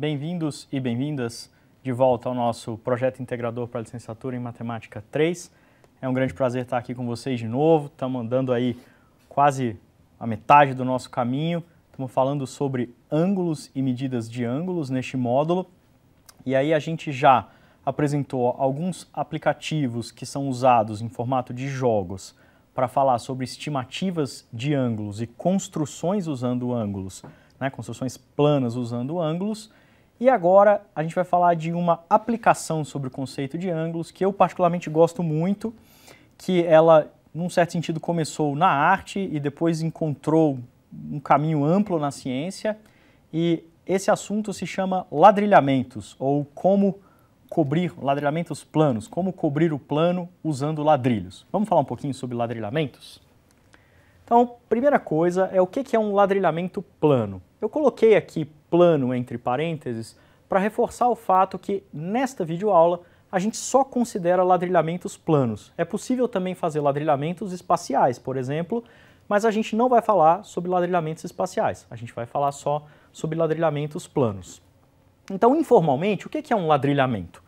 Bem-vindos e bem-vindas de volta ao nosso projeto integrador para a licenciatura em Matemática 3. É um grande prazer estar aqui com vocês de novo. Estamos andando aí quase a metade do nosso caminho. Estamos falando sobre ângulos e medidas de ângulos neste módulo. E aí a gente já apresentou alguns aplicativos que são usados em formato de jogos para falar sobre estimativas de ângulos e construções usando ângulos, né? construções planas usando ângulos. E agora a gente vai falar de uma aplicação sobre o conceito de ângulos que eu particularmente gosto muito, que ela, num certo sentido, começou na arte e depois encontrou um caminho amplo na ciência. E esse assunto se chama ladrilhamentos, ou como cobrir ladrilhamentos planos, como cobrir o plano usando ladrilhos. Vamos falar um pouquinho sobre ladrilhamentos? Então, primeira coisa é o que é um ladrilhamento plano. Eu coloquei aqui plano entre parênteses para reforçar o fato que, nesta videoaula, a gente só considera ladrilhamentos planos. É possível também fazer ladrilhamentos espaciais, por exemplo, mas a gente não vai falar sobre ladrilhamentos espaciais, a gente vai falar só sobre ladrilhamentos planos. Então, informalmente, o que é um ladrilhamento?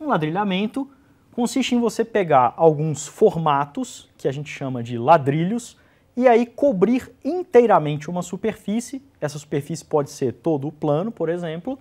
Um ladrilhamento consiste em você pegar alguns formatos, que a gente chama de ladrilhos, e aí cobrir inteiramente uma superfície essa superfície pode ser todo o plano, por exemplo,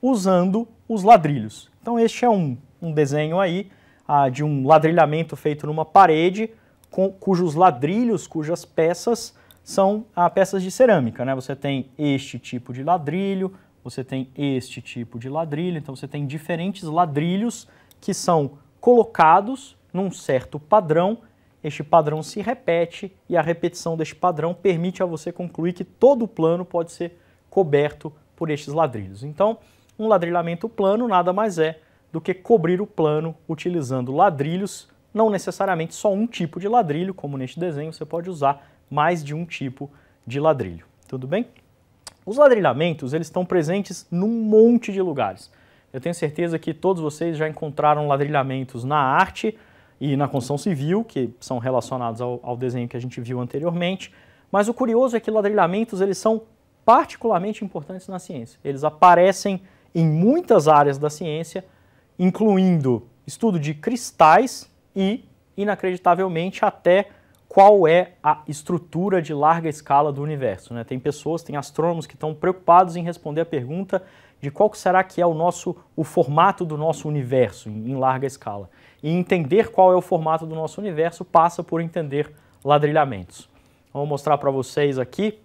usando os ladrilhos. Então este é um, um desenho aí ah, de um ladrilhamento feito numa parede, com, cujos ladrilhos, cujas peças são ah, peças de cerâmica. Né? Você tem este tipo de ladrilho, você tem este tipo de ladrilho, então você tem diferentes ladrilhos que são colocados num certo padrão este padrão se repete e a repetição deste padrão permite a você concluir que todo o plano pode ser coberto por estes ladrilhos. Então, um ladrilhamento plano nada mais é do que cobrir o plano utilizando ladrilhos, não necessariamente só um tipo de ladrilho, como neste desenho, você pode usar mais de um tipo de ladrilho. Tudo bem? Os ladrilhamentos, eles estão presentes num monte de lugares. Eu tenho certeza que todos vocês já encontraram ladrilhamentos na arte, e na construção civil, que são relacionados ao, ao desenho que a gente viu anteriormente. Mas o curioso é que ladrilhamentos eles são particularmente importantes na ciência. Eles aparecem em muitas áreas da ciência, incluindo estudo de cristais e, inacreditavelmente, até qual é a estrutura de larga escala do universo. Né? Tem pessoas, tem astrônomos que estão preocupados em responder a pergunta de qual será que é o nosso, o formato do nosso universo em, em larga escala. E entender qual é o formato do nosso universo passa por entender ladrilhamentos. Então, vou mostrar para vocês aqui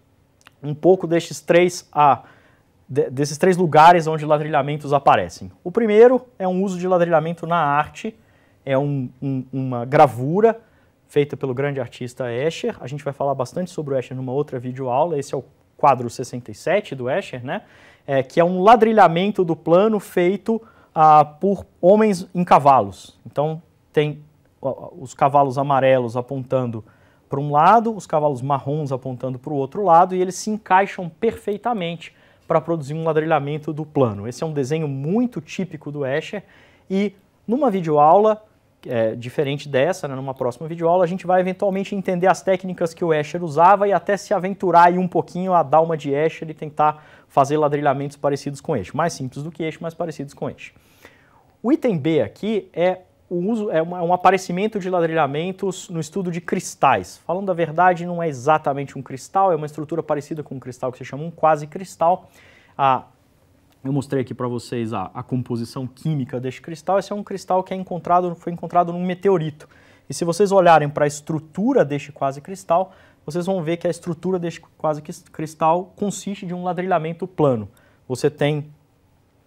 um pouco destes três a desses três lugares onde ladrilhamentos aparecem. O primeiro é um uso de ladrilhamento na arte, é um, um, uma gravura feita pelo grande artista Escher. A gente vai falar bastante sobre o Escher numa outra videoaula. Esse é o quadro 67 do Escher, né? É, que é um ladrilhamento do plano feito ah, por homens em cavalos. Então, tem os cavalos amarelos apontando para um lado, os cavalos marrons apontando para o outro lado, e eles se encaixam perfeitamente para produzir um ladrilhamento do plano. Esse é um desenho muito típico do Escher, e numa videoaula, é, diferente dessa, né, numa próxima videoaula, a gente vai eventualmente entender as técnicas que o Escher usava e até se aventurar aí um pouquinho a dar uma de Escher e tentar fazer ladrilhamentos parecidos com este. Mais simples do que este, mas parecidos com este. O item B aqui é o uso é um aparecimento de ladrilhamentos no estudo de cristais. Falando a verdade, não é exatamente um cristal, é uma estrutura parecida com um cristal que se chama um quase cristal. Ah, eu mostrei aqui para vocês a, a, composição química deste cristal. Esse é um cristal que é encontrado, foi encontrado num meteorito. E se vocês olharem para a estrutura deste quase cristal, vocês vão ver que a estrutura deste quase cristal consiste de um ladrilhamento plano. Você tem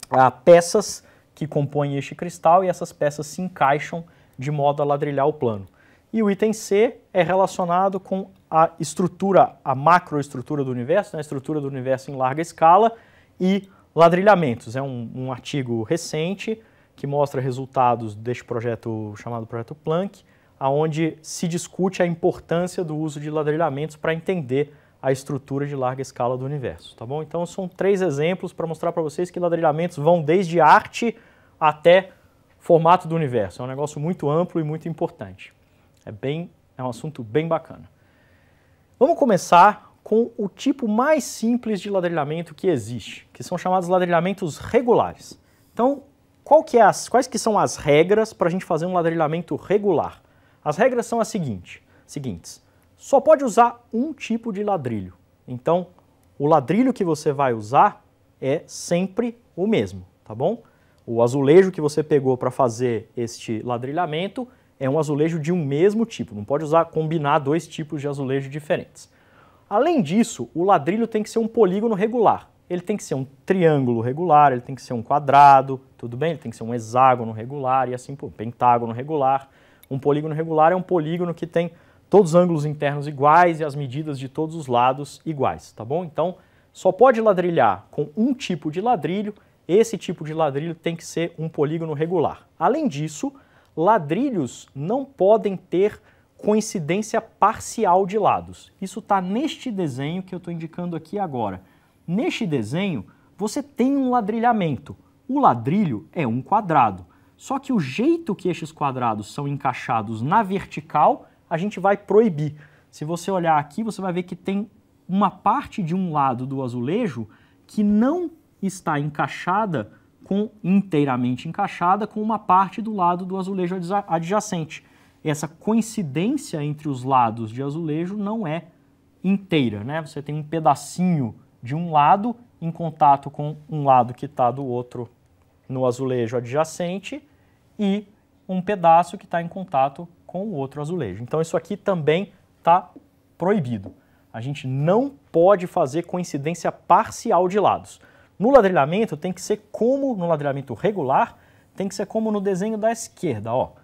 ah, peças que compõem este cristal e essas peças se encaixam de modo a ladrilhar o plano. E o item C é relacionado com a estrutura, a macroestrutura do universo, né, a estrutura do universo em larga escala e ladrilhamentos. É um, um artigo recente que mostra resultados deste projeto chamado Projeto Planck, aonde se discute a importância do uso de ladrilhamentos para entender a estrutura de larga escala do universo, tá bom? Então são três exemplos para mostrar para vocês que ladrilhamentos vão desde arte até formato do universo. É um negócio muito amplo e muito importante. É bem, é um assunto bem bacana. Vamos começar com o tipo mais simples de ladrilhamento que existe, que são chamados ladrilhamentos regulares. Então, que é as, quais que são as regras para a gente fazer um ladrilhamento regular? As regras são as seguinte, seguintes. Só pode usar um tipo de ladrilho. Então, o ladrilho que você vai usar é sempre o mesmo, tá bom? O azulejo que você pegou para fazer este ladrilhamento é um azulejo de um mesmo tipo, não pode usar combinar dois tipos de azulejo diferentes. Além disso, o ladrilho tem que ser um polígono regular. Ele tem que ser um triângulo regular, ele tem que ser um quadrado, tudo bem? Ele tem que ser um hexágono regular e assim por pentágono regular. Um polígono regular é um polígono que tem todos os ângulos internos iguais e as medidas de todos os lados iguais, tá bom? Então, só pode ladrilhar com um tipo de ladrilho esse tipo de ladrilho tem que ser um polígono regular. Além disso, ladrilhos não podem ter coincidência parcial de lados. Isso está neste desenho que eu estou indicando aqui agora. Neste desenho, você tem um ladrilhamento. O ladrilho é um quadrado. Só que o jeito que estes quadrados são encaixados na vertical, a gente vai proibir. Se você olhar aqui, você vai ver que tem uma parte de um lado do azulejo que não está encaixada com inteiramente encaixada com uma parte do lado do azulejo adjacente. Essa coincidência entre os lados de azulejo não é inteira, né? Você tem um pedacinho de um lado em contato com um lado que está do outro no azulejo adjacente e um pedaço que está em contato com o outro azulejo. Então isso aqui também está proibido. A gente não pode fazer coincidência parcial de lados. No ladrilhamento tem que ser como no ladrilhamento regular, tem que ser como no desenho da esquerda, ó.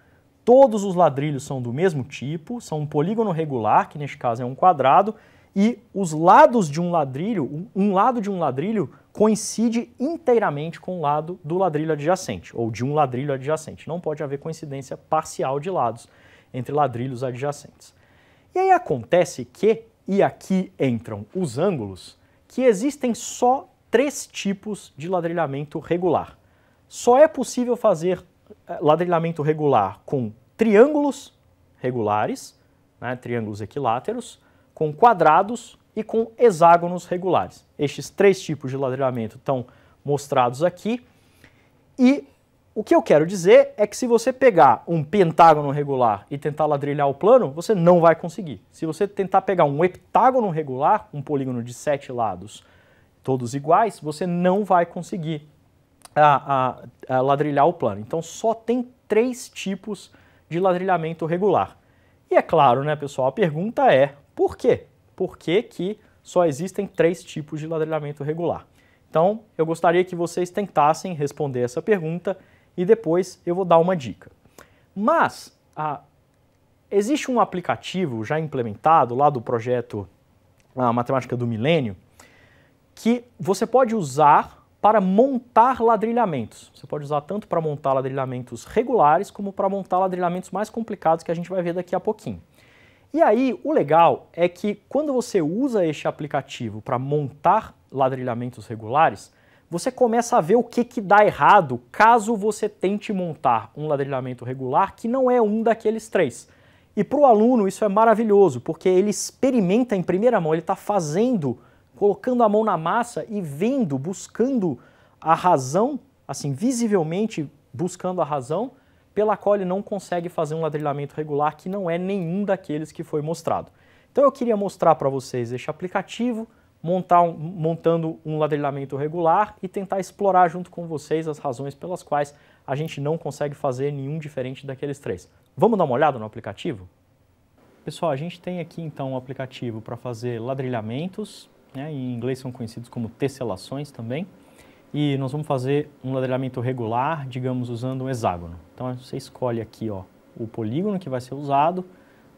Todos os ladrilhos são do mesmo tipo, são um polígono regular, que neste caso é um quadrado, e os lados de um ladrilho, um lado de um ladrilho coincide inteiramente com o lado do ladrilho adjacente, ou de um ladrilho adjacente. Não pode haver coincidência parcial de lados entre ladrilhos adjacentes. E aí acontece que, e aqui entram os ângulos, que existem só três tipos de ladrilhamento regular. Só é possível fazer eh, ladrilhamento regular com triângulos regulares, né, triângulos equiláteros, com quadrados e com hexágonos regulares. Estes três tipos de ladrilhamento estão mostrados aqui. E o que eu quero dizer é que se você pegar um pentágono regular e tentar ladrilhar o plano, você não vai conseguir. Se você tentar pegar um heptágono regular, um polígono de sete lados, todos iguais, você não vai conseguir a, a, a ladrilhar o plano. Então só tem três tipos de ladrilhamento regular. E é claro, né, pessoal, a pergunta é por quê? Por que, que só existem três tipos de ladrilhamento regular? Então, eu gostaria que vocês tentassem responder essa pergunta e depois eu vou dar uma dica. Mas, existe um aplicativo já implementado lá do projeto Matemática do Milênio, que você pode usar para montar ladrilhamentos. Você pode usar tanto para montar ladrilhamentos regulares como para montar ladrilhamentos mais complicados que a gente vai ver daqui a pouquinho. E aí, o legal é que quando você usa este aplicativo para montar ladrilhamentos regulares, você começa a ver o que, que dá errado caso você tente montar um ladrilhamento regular que não é um daqueles três. E para o aluno isso é maravilhoso, porque ele experimenta em primeira mão, ele está fazendo colocando a mão na massa e vendo, buscando a razão, assim, visivelmente buscando a razão pela qual ele não consegue fazer um ladrilhamento regular que não é nenhum daqueles que foi mostrado. Então eu queria mostrar para vocês este aplicativo, montar um, montando um ladrilhamento regular e tentar explorar junto com vocês as razões pelas quais a gente não consegue fazer nenhum diferente daqueles três. Vamos dar uma olhada no aplicativo? Pessoal, a gente tem aqui então um aplicativo para fazer ladrilhamentos, né? em inglês são conhecidos como tesselações também. E nós vamos fazer um ladrilhamento regular, digamos, usando um hexágono. Então você escolhe aqui ó, o polígono que vai ser usado,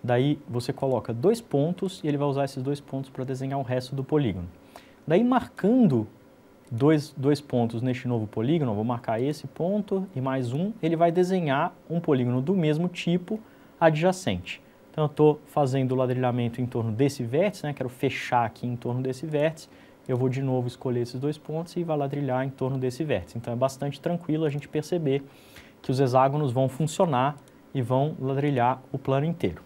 daí você coloca dois pontos e ele vai usar esses dois pontos para desenhar o resto do polígono. Daí marcando dois, dois pontos neste novo polígono, vou marcar esse ponto e mais um, ele vai desenhar um polígono do mesmo tipo adjacente. Então, eu estou fazendo o ladrilhamento em torno desse vértice, né? quero fechar aqui em torno desse vértice. Eu vou de novo escolher esses dois pontos e vai ladrilhar em torno desse vértice. Então, é bastante tranquilo a gente perceber que os hexágonos vão funcionar e vão ladrilhar o plano inteiro.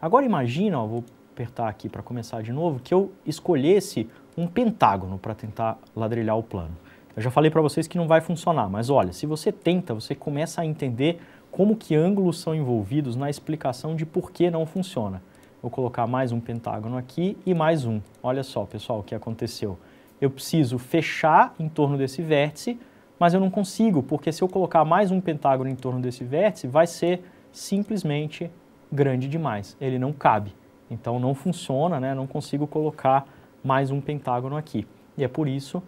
Agora imagina, ó, vou apertar aqui para começar de novo, que eu escolhesse um pentágono para tentar ladrilhar o plano. Eu já falei para vocês que não vai funcionar, mas olha, se você tenta, você começa a entender como que ângulos são envolvidos na explicação de por que não funciona. Vou colocar mais um pentágono aqui e mais um. Olha só, pessoal, o que aconteceu. Eu preciso fechar em torno desse vértice, mas eu não consigo, porque se eu colocar mais um pentágono em torno desse vértice, vai ser simplesmente grande demais. Ele não cabe. Então não funciona, né? não consigo colocar mais um pentágono aqui. E é por isso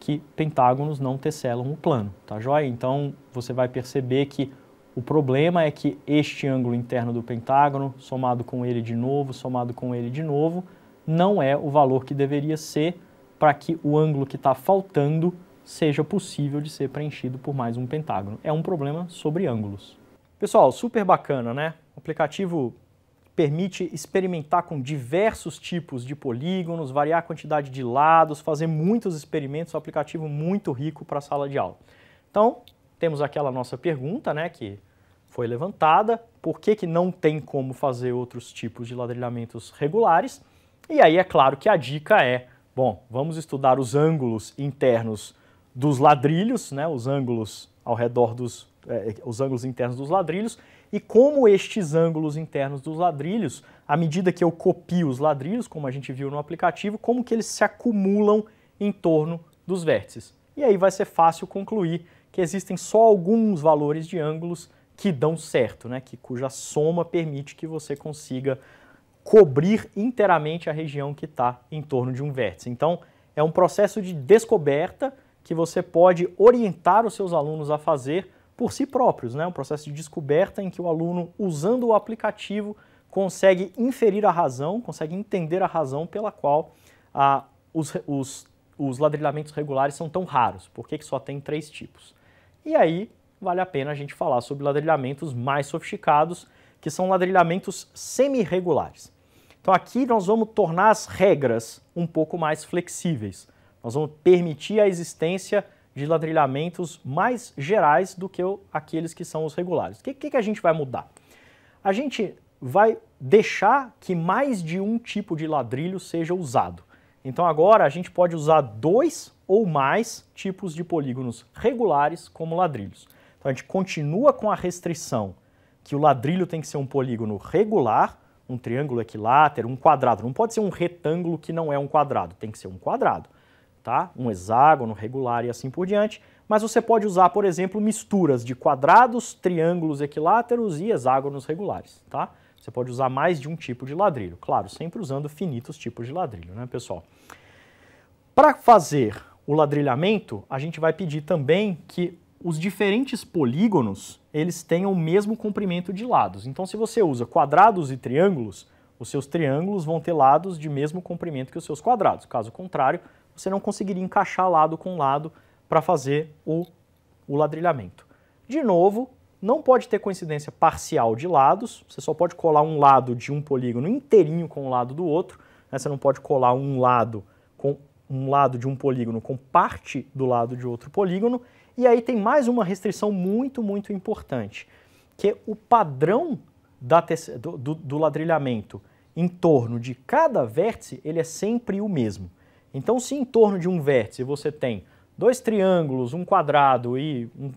que pentágonos não tesselam o plano, tá joia? Então você vai perceber que o problema é que este ângulo interno do pentágono, somado com ele de novo, somado com ele de novo, não é o valor que deveria ser para que o ângulo que está faltando seja possível de ser preenchido por mais um pentágono. É um problema sobre ângulos. Pessoal, super bacana, né? O aplicativo permite experimentar com diversos tipos de polígonos, variar a quantidade de lados, fazer muitos experimentos, é um aplicativo muito rico para a sala de aula. Então, temos aquela nossa pergunta, né, que foi levantada, por que, que não tem como fazer outros tipos de ladrilhamentos regulares? E aí é claro que a dica é, bom, vamos estudar os ângulos internos dos ladrilhos, né, os ângulos ao redor dos eh, os ângulos internos dos ladrilhos e como estes ângulos internos dos ladrilhos, à medida que eu copio os ladrilhos, como a gente viu no aplicativo, como que eles se acumulam em torno dos vértices. E aí vai ser fácil concluir que existem só alguns valores de ângulos que dão certo, né? que, cuja soma permite que você consiga cobrir inteiramente a região que está em torno de um vértice. Então, é um processo de descoberta que você pode orientar os seus alunos a fazer por si próprios, né? um processo de descoberta em que o aluno, usando o aplicativo, consegue inferir a razão, consegue entender a razão pela qual ah, os, os, os ladrilhamentos regulares são tão raros, por que, que só tem três tipos. E aí vale a pena a gente falar sobre ladrilhamentos mais sofisticados, que são ladrilhamentos semi-regulares. Então aqui nós vamos tornar as regras um pouco mais flexíveis. Nós vamos permitir a existência de ladrilhamentos mais gerais do que aqueles que são os regulares. O que, que a gente vai mudar? A gente vai deixar que mais de um tipo de ladrilho seja usado. Então agora a gente pode usar dois ou mais tipos de polígonos regulares como ladrilhos. Então a gente continua com a restrição que o ladrilho tem que ser um polígono regular, um triângulo equilátero, um quadrado. Não pode ser um retângulo que não é um quadrado, tem que ser um quadrado, tá? Um hexágono regular e assim por diante. Mas você pode usar, por exemplo, misturas de quadrados, triângulos equiláteros e hexágonos regulares, tá? Você pode usar mais de um tipo de ladrilho, claro, sempre usando finitos tipos de ladrilho, né, pessoal? Para fazer o ladrilhamento, a gente vai pedir também que os diferentes polígonos eles tenham o mesmo comprimento de lados. Então, se você usa quadrados e triângulos, os seus triângulos vão ter lados de mesmo comprimento que os seus quadrados. Caso contrário, você não conseguiria encaixar lado com lado para fazer o, o ladrilhamento. De novo, não pode ter coincidência parcial de lados, você só pode colar um lado de um polígono inteirinho com o lado do outro, né? você não pode colar um lado um lado de um polígono com parte do lado de outro polígono. E aí tem mais uma restrição muito, muito importante, que é o padrão do, do, do ladrilhamento em torno de cada vértice, ele é sempre o mesmo. Então, se em torno de um vértice você tem dois triângulos, um quadrado e um,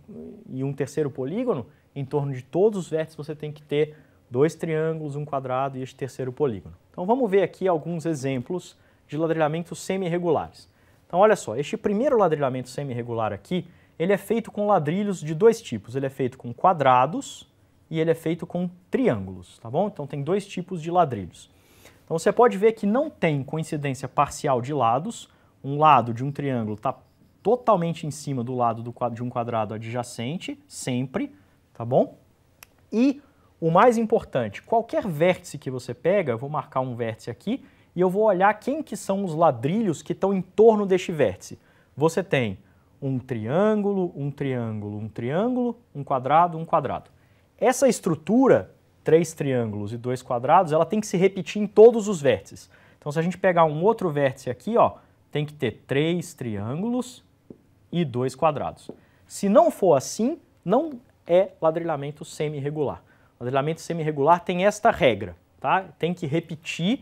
e um terceiro polígono, em torno de todos os vértices você tem que ter dois triângulos, um quadrado e este terceiro polígono. Então vamos ver aqui alguns exemplos de ladrilhamentos semi-irregulares. Então olha só, este primeiro ladrilhamento semi regular aqui, ele é feito com ladrilhos de dois tipos. Ele é feito com quadrados e ele é feito com triângulos, tá bom? Então tem dois tipos de ladrilhos. Então você pode ver que não tem coincidência parcial de lados. Um lado de um triângulo está totalmente em cima do lado do, de um quadrado adjacente, sempre, tá bom? E o mais importante, qualquer vértice que você pega, vou marcar um vértice aqui, e eu vou olhar quem que são os ladrilhos que estão em torno deste vértice. Você tem um triângulo, um triângulo, um triângulo, um quadrado, um quadrado. Essa estrutura, três triângulos e dois quadrados, ela tem que se repetir em todos os vértices. Então, se a gente pegar um outro vértice aqui, ó, tem que ter três triângulos e dois quadrados. Se não for assim, não é ladrilhamento semi-regular. Ladrilhamento semi-regular tem esta regra, tá? Tem que repetir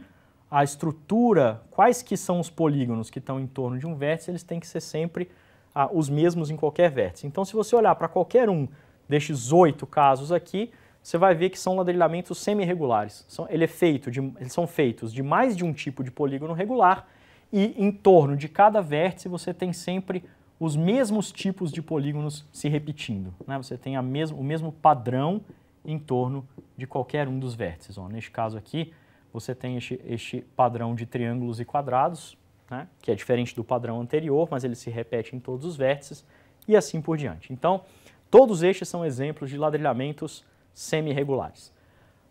a estrutura, quais que são os polígonos que estão em torno de um vértice, eles têm que ser sempre ah, os mesmos em qualquer vértice. Então, se você olhar para qualquer um destes oito casos aqui, você vai ver que são ladrilhamentos semi-regulares. São, ele é feito de, eles são feitos de mais de um tipo de polígono regular e em torno de cada vértice você tem sempre os mesmos tipos de polígonos se repetindo. Né? Você tem mesmo o mesmo padrão em torno de qualquer um dos vértices. Ó, neste caso aqui, você tem este, este padrão de triângulos e quadrados, né, que é diferente do padrão anterior, mas ele se repete em todos os vértices, e assim por diante. Então, todos estes são exemplos de ladrilhamentos semi-regulares.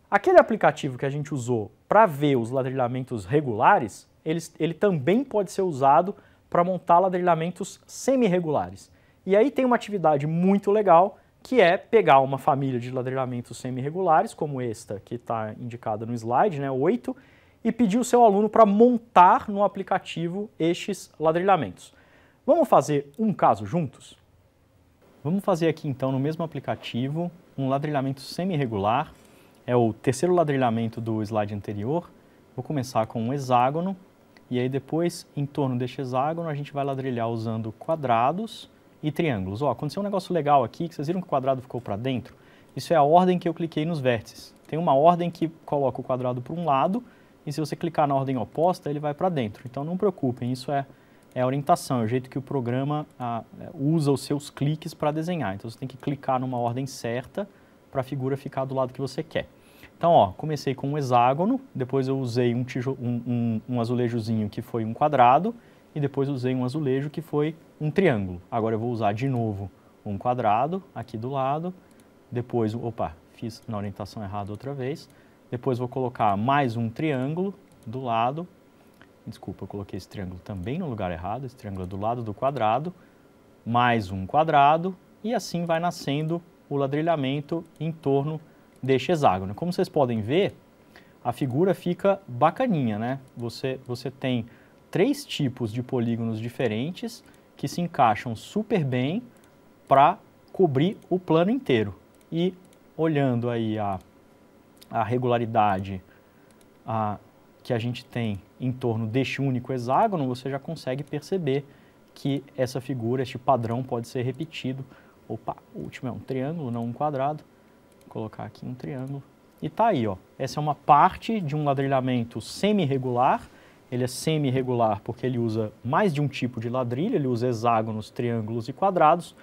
Aquele aplicativo que a gente usou para ver os ladrilhamentos regulares, ele, ele também pode ser usado para montar ladrilhamentos semi-regulares. E aí tem uma atividade muito legal que é pegar uma família de ladrilhamentos semi-regulares, como esta que está indicada no slide, né, 8, e pedir o seu aluno para montar no aplicativo estes ladrilhamentos. Vamos fazer um caso juntos? Vamos fazer aqui então no mesmo aplicativo um ladrilhamento semi-regular, é o terceiro ladrilhamento do slide anterior. Vou começar com um hexágono e aí depois em torno deste hexágono a gente vai ladrilhar usando quadrados e triângulos. Ó, aconteceu um negócio legal aqui, que vocês viram que o quadrado ficou para dentro? Isso é a ordem que eu cliquei nos vértices. Tem uma ordem que coloca o quadrado para um lado e se você clicar na ordem oposta, ele vai para dentro. Então não preocupem, isso é, é a orientação, é o jeito que o programa a, é, usa os seus cliques para desenhar. Então você tem que clicar numa ordem certa para a figura ficar do lado que você quer. Então, ó, comecei com um hexágono, depois eu usei um, tijo, um, um, um azulejozinho que foi um quadrado, e depois usei um azulejo que foi um triângulo. Agora eu vou usar de novo um quadrado aqui do lado, depois, opa, fiz na orientação errada outra vez, depois vou colocar mais um triângulo do lado, desculpa, eu coloquei esse triângulo também no lugar errado, esse triângulo é do lado do quadrado, mais um quadrado, e assim vai nascendo o ladrilhamento em torno deste hexágono. Como vocês podem ver, a figura fica bacaninha, né? Você, você tem três tipos de polígonos diferentes que se encaixam super bem para cobrir o plano inteiro. E olhando aí a, a regularidade a, que a gente tem em torno deste único hexágono, você já consegue perceber que essa figura, este padrão pode ser repetido. Opa, o último é um triângulo, não um quadrado. Vou colocar aqui um triângulo. E tá aí, ó. Essa é uma parte de um ladrilhamento semi-regular ele é semi-regular porque ele usa mais de um tipo de ladrilho, ele usa hexágonos, triângulos e quadrados.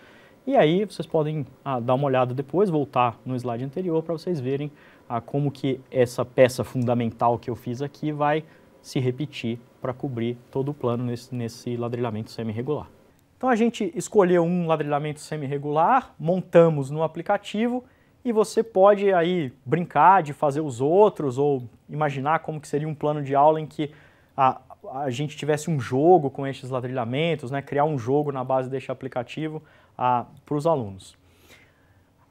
E aí vocês podem ah, dar uma olhada depois, voltar no slide anterior para vocês verem ah, como que essa peça fundamental que eu fiz aqui vai se repetir para cobrir todo o plano nesse, nesse ladrilhamento semi-regular. Então a gente escolheu um ladrilhamento semi-regular, montamos no aplicativo e você pode aí brincar de fazer os outros ou imaginar como que seria um plano de aula em que a, a gente tivesse um jogo com estes ladrilhamentos, né, criar um jogo na base deste aplicativo para os alunos.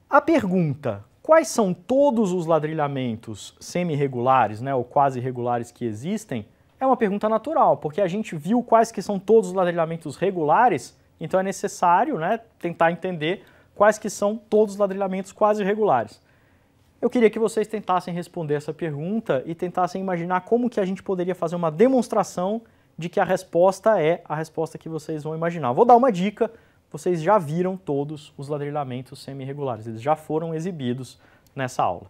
A pergunta, quais são todos os ladrilhamentos semi-regulares, né, ou quase regulares que existem, é uma pergunta natural, porque a gente viu quais que são todos os ladrilhamentos regulares, então é necessário né, tentar entender quais que são todos os ladrilhamentos quase regulares. Eu queria que vocês tentassem responder essa pergunta e tentassem imaginar como que a gente poderia fazer uma demonstração de que a resposta é a resposta que vocês vão imaginar. Vou dar uma dica, vocês já viram todos os ladrilhamentos semi-regulares, eles já foram exibidos nessa aula.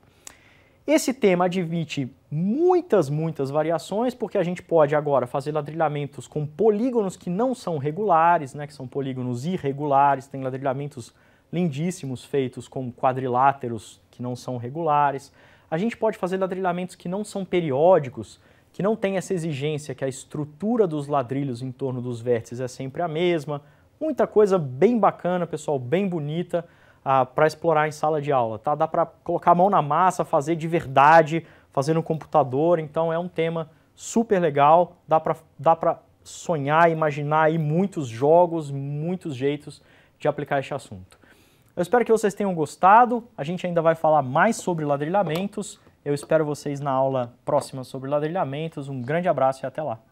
Esse tema admite muitas, muitas variações, porque a gente pode agora fazer ladrilhamentos com polígonos que não são regulares, né, que são polígonos irregulares, tem ladrilhamentos lindíssimos feitos com quadriláteros que não são regulares. A gente pode fazer ladrilhamentos que não são periódicos, que não tem essa exigência que a estrutura dos ladrilhos em torno dos vértices é sempre a mesma. Muita coisa bem bacana, pessoal, bem bonita ah, para explorar em sala de aula. Tá? Dá para colocar a mão na massa, fazer de verdade, fazer no computador. Então é um tema super legal, dá para dá sonhar, imaginar aí muitos jogos, muitos jeitos de aplicar este assunto. Eu espero que vocês tenham gostado. A gente ainda vai falar mais sobre ladrilhamentos. Eu espero vocês na aula próxima sobre ladrilhamentos. Um grande abraço e até lá.